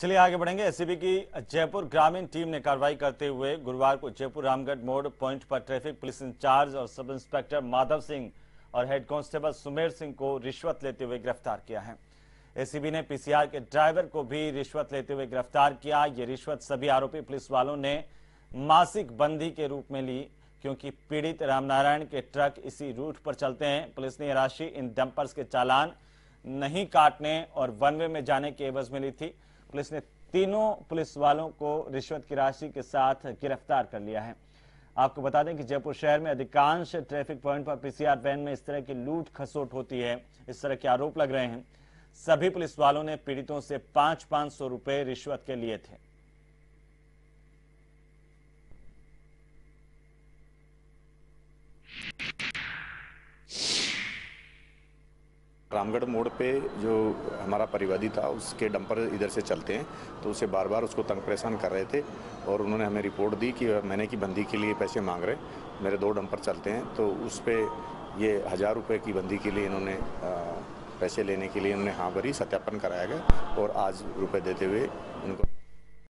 चलिए आगे बढ़ेंगे एसीबी e की जयपुर ग्रामीण टीम ने कार्रवाई करते हुए गुरुवार को जयपुर रामगढ़ मोड़ पॉइंट पर ट्रैफिक पुलिस इंचार्ज और सब इंस्पेक्टर माधव सिंह और हेड कांस्टेबल सुमेर सिंह को रिश्वत लेते हुए गिरफ्तार किया है एसीबी e ने पीसीआर के ड्राइवर को भी रिश्वत लेते हुए गिरफ्तार किया ये रिश्वत सभी आरोपी पुलिस वालों ने मासिक बंदी के रूप में ली क्योंकि पीड़ित रामनारायण के ट्रक इसी रूट पर चलते हैं पुलिस ने यह राशि इन डंपर्स के चालान नहीं काटने और वन वे में जाने के एवज में ली थी पुलिस ने तीनों पुलिस वालों को रिश्वत की राशि के साथ गिरफ्तार कर लिया है आपको बता दें कि जयपुर शहर में अधिकांश ट्रैफिक पॉइंट पर पीसीआर वैन में इस तरह की लूट खसोट होती है इस तरह के आरोप लग रहे हैं सभी पुलिस वालों ने पीड़ितों से पांच पांच सौ रुपए रिश्वत के लिए थे रामगढ़ मोड़ पे जो हमारा परिवादी था उसके डंपर इधर से चलते हैं तो उसे बार बार उसको तंग परेशान कर रहे थे और उन्होंने हमें रिपोर्ट दी कि मैंने की बंदी के लिए पैसे मांग रहे मेरे दो डंपर चलते हैं तो उस पर ये हज़ार रुपये की बंदी के लिए इन्होंने पैसे लेने के लिए उन्होंने हाँ भरी सत्यापन कराया गया और आज रुपये देते हुए उनको